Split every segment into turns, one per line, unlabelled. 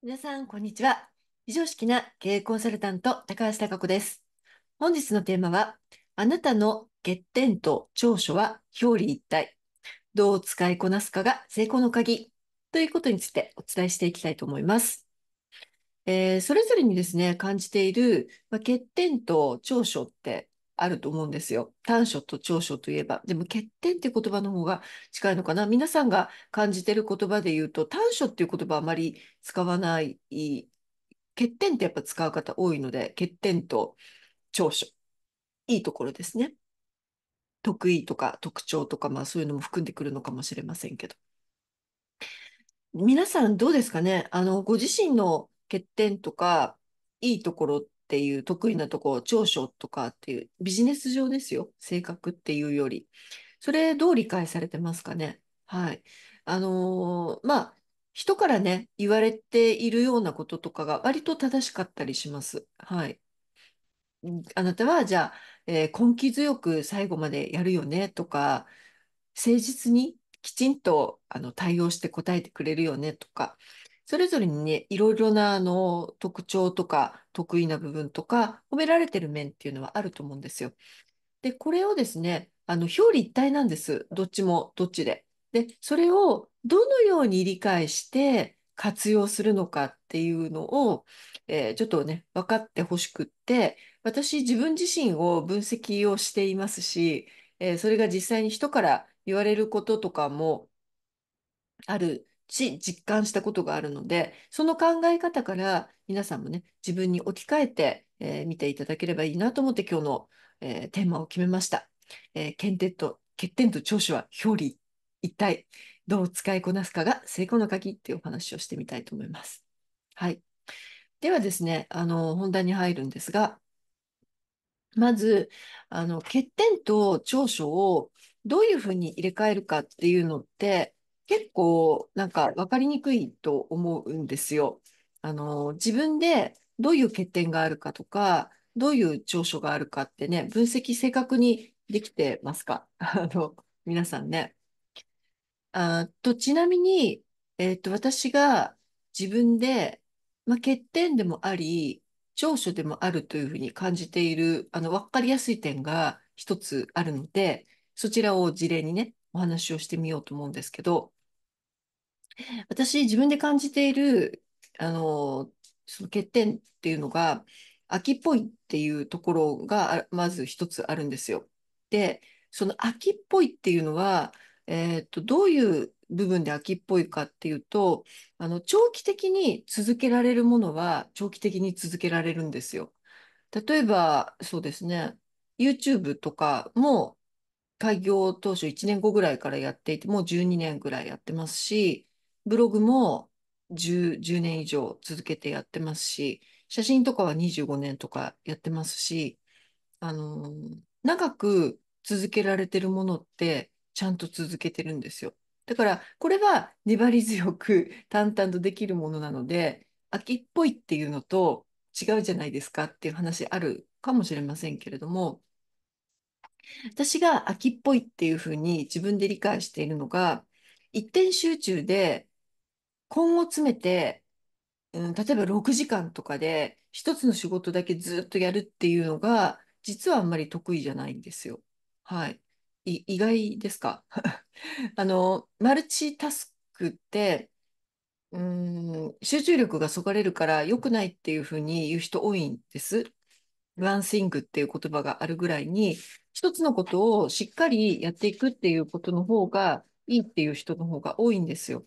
皆さん、こんにちは。非常識な経営コンサルタント、高橋貴子です。本日のテーマは、あなたの欠点と長所は表裏一体。どう使いこなすかが成功の鍵ということについてお伝えしていきたいと思います。えー、それぞれにですね、感じている、まあ、欠点と長所ってあると思うんですよ。短所と長所といえば。でも欠点って言葉の方が近いのかな。皆さんが感じてる言葉で言うと、短所っていう言葉あまり使わない。欠点ってやっぱ使う方多いので、欠点と長所。いいところですね。得意とか特徴とか、まあそういうのも含んでくるのかもしれませんけど。皆さんどうですかねあの、ご自身の欠点とか、いいところっっていう得意なところ、長所とかっていう、ビジネス上ですよ、性格っていうより。それどう理解されてますかね。はい。あのー、まあ、人からね、言われているようなこととかが割と正しかったりします。はい。あなたはじゃあ、えー、根気強く最後までやるよねとか、誠実にきちんとあの対応して答えてくれるよねとか、それぞれにね、いろいろなあの特徴とか得意な部分とか褒められてる面っていうのはあると思うんですよ。で、これをですね、あの表裏一体なんです。どっちもどっちで。で、それをどのように理解して活用するのかっていうのを、えー、ちょっとね、分かってほしくって、私自分自身を分析をしていますし、えー、それが実際に人から言われることとかもあるし実感したことがあるのでその考え方から皆さんもね自分に置き換えて、えー、見ていただければいいなと思って今日の、えー、テーマを決めました。えー、検定と欠点と長所は表裏一体どう使いこなすかが成功の鍵っていうお話をしてみたいと思います。はい、ではですねあの本題に入るんですがまずあの欠点と長所をどういうふうに入れ替えるかっていうのって結構なんか分かりにくいと思うんですよ。あの、自分でどういう欠点があるかとか、どういう長所があるかってね、分析正確にできてますか あの、皆さんね。あと、ちなみに、えっ、ー、と、私が自分で、ま欠点でもあり、長所でもあるというふうに感じている、あの、わかりやすい点が一つあるので、そちらを事例にね、お話をしてみようと思うんですけど、私、自分で感じている、あの、その欠点っていうのが、秋っぽいっていうところが、あまず一つあるんですよ。で、その秋っぽいっていうのは、えっと、どういう部分で秋っぽいかっていうと、あの、長期的に続けられるものは、長期的に続けられるんですよ。例えば、そうですね、YouTube とかも、開業当初1年後ぐらいからやっていて、もう12年ぐらいやってますし、ブログも 10, 10年以上続けてやってますし、写真とかは25年とかやってますし、あのー、長く続けられてるものってちゃんと続けてるんですよ。だからこれは粘り強く淡々とできるものなので秋っぽいっていうのと違うじゃないですかっていう話あるかもしれませんけれども私が秋っぽいっていうふうに自分で理解しているのが一点集中で今後詰めて、うん、例えば6時間とかで一つの仕事だけずっとやるっていうのが、実はあんまり得意じゃないんですよ。はい。い意外ですか あの、マルチタスクって、うん、集中力がそがれるから良くないっていうふうに言う人多いんです。ワンシングっていう言葉があるぐらいに、一つのことをしっかりやっていくっていうことの方がいいっていう人の方が多いんですよ。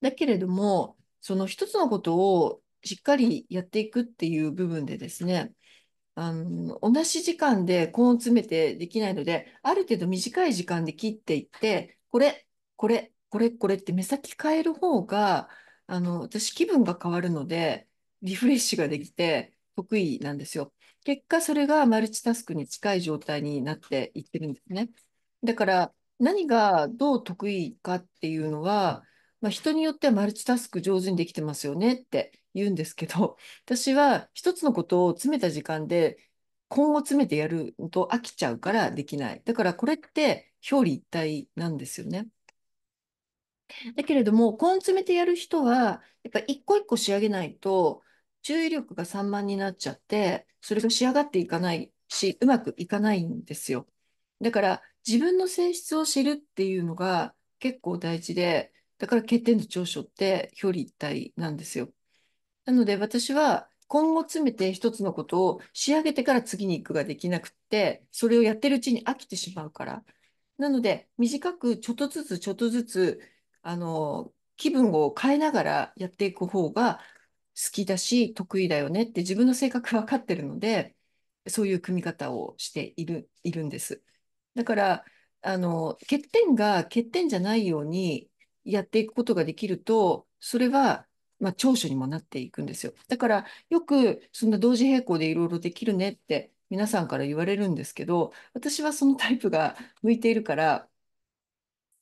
だけれども、その一つのことをしっかりやっていくっていう部分でですね、あの同じ時間で根を詰めてできないので、ある程度短い時間で切っていって、これ、これ、これ、これって目先変える方が、あの、私気分が変わるので、リフレッシュができて得意なんですよ。結果、それがマルチタスクに近い状態になっていってるんですね。だから、何がどう得意かっていうのは、まあ、人によってはマルチタスク上手にできてますよねって言うんですけど 私は一つのことを詰めた時間で今後詰めてやると飽きちゃうからできないだからこれって表裏一体なんですよね。だけれども根詰めてやる人はやっぱ一個一個仕上げないと注意力が散漫になっちゃってそれが仕上がっていかないしうまくいかないんですよ。だから自分の性質を知るっていうのが結構大事でだから欠点と長所って表裏一体なんですよ。なので私は今後詰めて一つのことを仕上げてから次に行くができなくってそれをやってるうちに飽きてしまうからなので短くちょっとずつちょっとずつあの気分を変えながらやっていく方が好きだし得意だよねって自分の性格分かってるのでそういう組み方をしているいるんです。だからあの欠点が欠点じゃないようにやっていくことができると、それは、まあ、長所にもなっていくんですよ。だから、よく、そんな同時並行でいろいろできるねって皆さんから言われるんですけど、私はそのタイプが向いているから、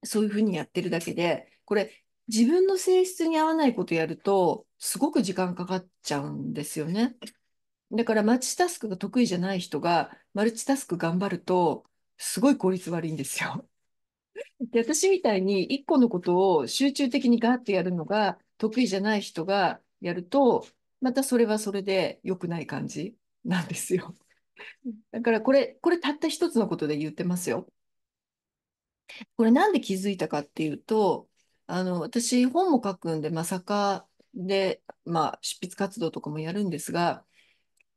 そういうふうにやってるだけで、これ、自分の性質に合わないことやると、すごく時間かかっちゃうんですよね。だから、マルチタスクが得意じゃない人が、マルチタスク頑張ると、すごい効率悪いんですよ。で、私みたいに一個のことを集中的にガーッとやるのが得意じゃない人がやると、またそれはそれで良くない感じなんですよ。だからこれ、これたった一つのことで言ってますよ。これなんで気づいたかっていうと、あの、私本も書くんで、まあ、か。で、まあ、執筆活動とかもやるんですが、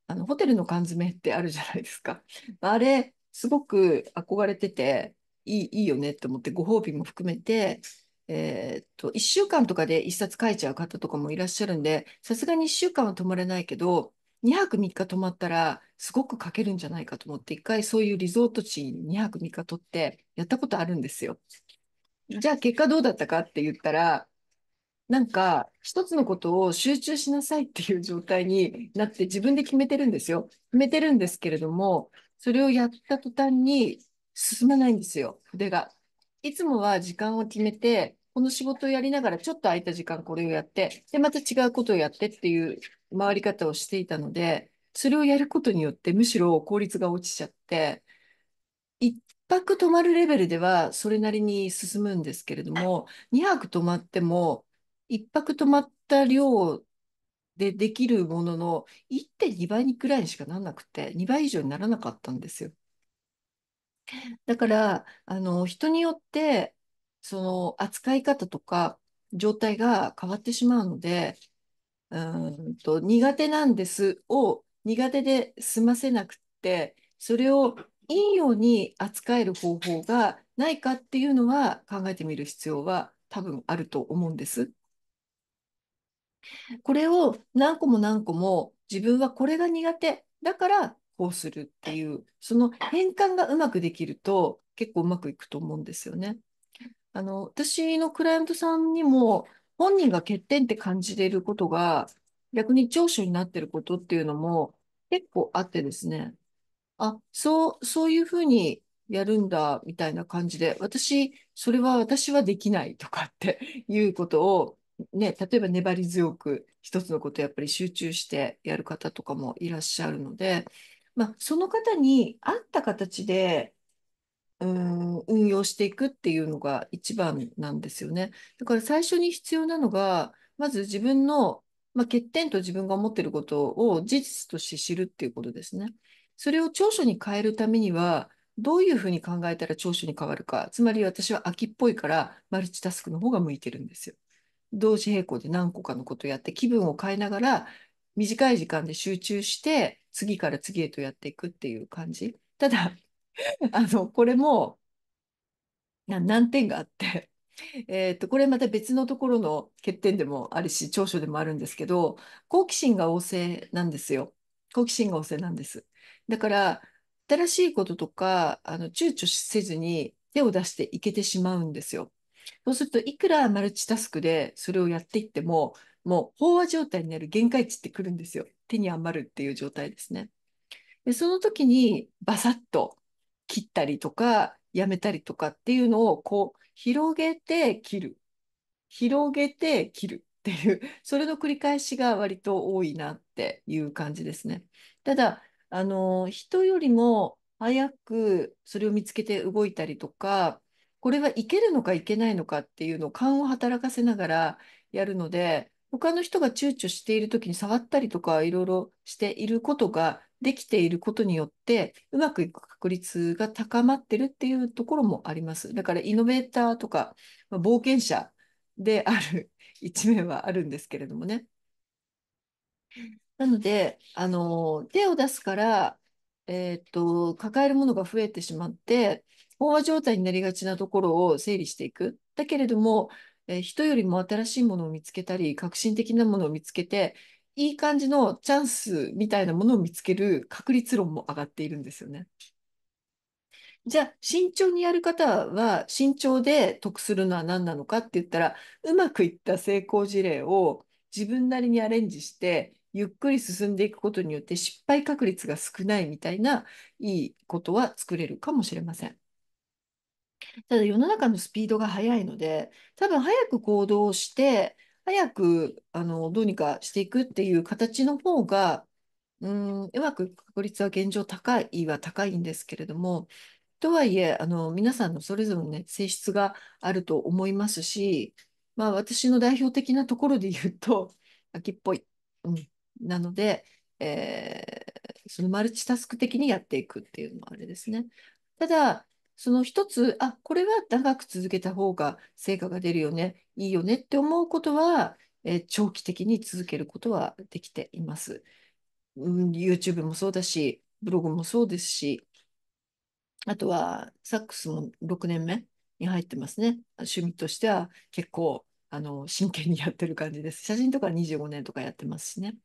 あの、ホテルの缶詰ってあるじゃないですか。あれ、すごく憧れてて、いいいいよねって思ってご褒美も含めて、えー、っと1週間とかで1冊書いちゃう方とかもいらっしゃるんでさすがに1週間は泊まれないけど2泊3日泊まったらすごく書けるんじゃないかと思って1回そういうリゾート地2泊3日取ってやったことあるんですよ。じゃあ結果どうだったかって言ったらなんか一つのことを集中しなさいっていう状態になって自分で決めてるんですよ。決めてるんですけれどもそれをやった途端に進まないんですよ、筆が。いつもは時間を決めて、この仕事をやりながらちょっと空いた時間これをやって、で、また違うことをやってっていう回り方をしていたので、それをやることによってむしろ効率が落ちちゃって、一泊泊まるレベルではそれなりに進むんですけれども、二泊泊まっても、一泊泊まった量でできるものの1.2倍にくらいにしかならなくて、2倍以上にならなかったんですよ。だから、あの、人によって、その扱い方とか状態が変わってしまうので、うんと、苦手なんですを苦手で済ませなくって、それをいいように扱える方法がないかっていうのは考えてみる必要は多分あると思うんです。これを何個も何個も自分はこれが苦手だからこうするっていう、その変換がうまくできると結構うまくいくと思うんですよね。あの、私のクライアントさんにも本人が欠点って感じていることが逆に長所になっていることっていうのも結構あってですね。あ、そう、そういうふうにやるんだみたいな感じで、私、それは私はできないとかっていうことを、ね、例えば粘り強く一つのことやっぱり集中してやる方とかもいらっしゃるので、まあ、その方に合った形で、うん、運用していくっていうのが一番なんですよね。だから最初に必要なのが、まず自分の、まあ、欠点と自分が思っていることを事実として知るっていうことですね。それを長所に変えるためには、どういうふうに考えたら長所に変わるか。つまり私は秋っぽいからマルチタスクの方が向いてるんですよ。同時並行で何個かのことをやって気分を変えながら短い時間で集中して次から次へとやっていくっていう感じ。ただ、あの、これも、難点があって、えっと、これまた別のところの欠点でもあるし、長所でもあるんですけど、好奇心が旺盛なんですよ。好奇心が旺盛なんです。だから、新しいこととか、あの、躊躇せずに手を出していけてしまうんですよ。そうすると、いくらマルチタスクでそれをやっていっても、もう飽和状態になる限界値ってくるんですよ。手に余るっていう状態ですね。でその時にバサッと切ったりとかやめたりとかっていうのをこう広げて切る広げて切るっていうそれの繰り返しが割と多いなっていう感じですね。ただあの人よりも早くそれを見つけて動いたりとかこれはいけるのかいけないのかっていうのを勘を働かせながらやるので他の人が躊躇している時に触ったりとかいろいろしていることができていることによってうまくいく確率が高まってるっていうところもあります。だからイノベーターとか、冒険者である 一面はあるんですけれどもね。なので、あの、手を出すから、えっ、と、抱えるものが増えてしまって、飽和状態になりがちなところを整理していく。だけれども、えー、人よりも新しいものを見つけたり、革新的なものを見つけて、いい感じのチャンスみたいなものを見つける確率論も上がっているんですよね。じゃあ、慎重にやる方は、慎重で得するのは何なのかって言ったら、うまくいった成功事例を自分なりにアレンジして、ゆっくり進んでいくことによって失敗確率が少ないみたいないいことは作れるかもしれません。ただ世の中のスピードが速いので、多分早く行動して、早くあのどうにかしていくっていう形の方が、うん、うまくく確率は現状高いは高いんですけれども、とはいえ、あの皆さんのそれぞれの、ね、性質があると思いますし、まあ、私の代表的なところで言うと、秋っぽい。うん、なので、えー、そのマルチタスク的にやっていくっていうのもあれですね。ただ、その一つ、あ、これは長く続けた方が成果が出るよね、いいよねって思うことは、え長期的に続けることはできています。うん、YouTube もそうだし、ブログもそうですし、あとはサックスも6年目に入ってますね。趣味としては結構あの真剣にやってる感じです。写真とか25年とかやってますしね。だ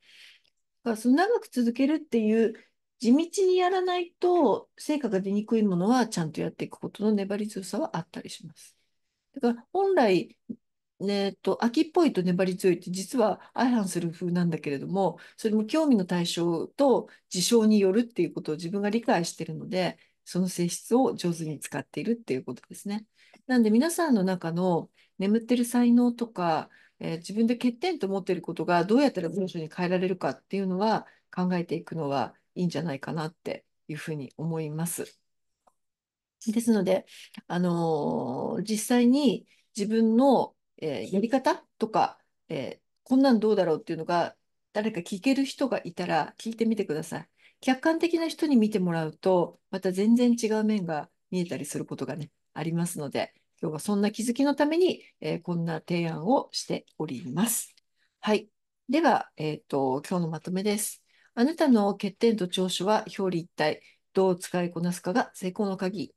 からその長く続けるっていう地道にやらないと成果が出にくいものはちゃんとやっていくことの粘り強さはあったりします。だから本来、ね、えっと、秋っぽいと粘り強いって実は相反する風なんだけれども、それも興味の対象と事象によるっていうことを自分が理解しているので、その性質を上手に使っているっていうことですね。なんで皆さんの中の眠ってる才能とか、えー、自分で欠点と思っていることがどうやったら文章に変えられるかっていうのは考えていくのはいいんじゃないかなっていうふうに思います。ですので、あのー、実際に自分の、えー、やり方とか、えー、こんなんどうだろうっていうのが誰か聞ける人がいたら聞いてみてください。客観的な人に見てもらうと、また全然違う面が見えたりすることがね、ありますので、今日はそんな気づきのために、えー、こんな提案をしております。はい。では、えっ、ー、と、今日のまとめです。あなたの欠点と長所は表裏一体、どう使いこなすかが成功の鍵。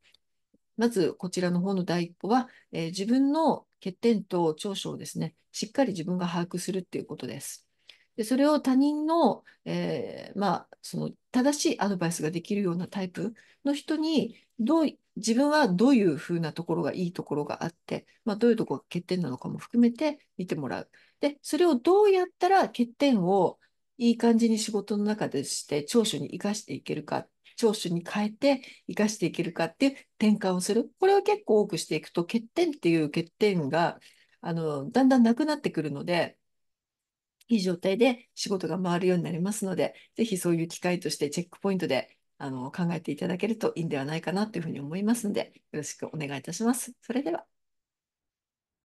まず、こちらの方の第一歩は、えー、自分の欠点と長所をですね、しっかり自分が把握するっていうことです。でそれを他人の,、えー、まあ、その正しいアドバイスができるようなタイプの人にどう自分はどういうふうなところがいいところがあって、まあ、どういうところが欠点なのかも含めて見てもらう。でそれをどうやったら欠点をいい感じに仕事の中でして長所に生かしていけるか、長所に変えて生かしていけるかっていう転換をする。これを結構多くしていくと欠点っていう欠点があのだんだんなくなってくるので、いい状態で仕事が回るようになりますので、ぜひそういう機会としてチェックポイントであの考えていただけるといいんではないかなというふうに思いますので、よろしくお願いいたします。それでは。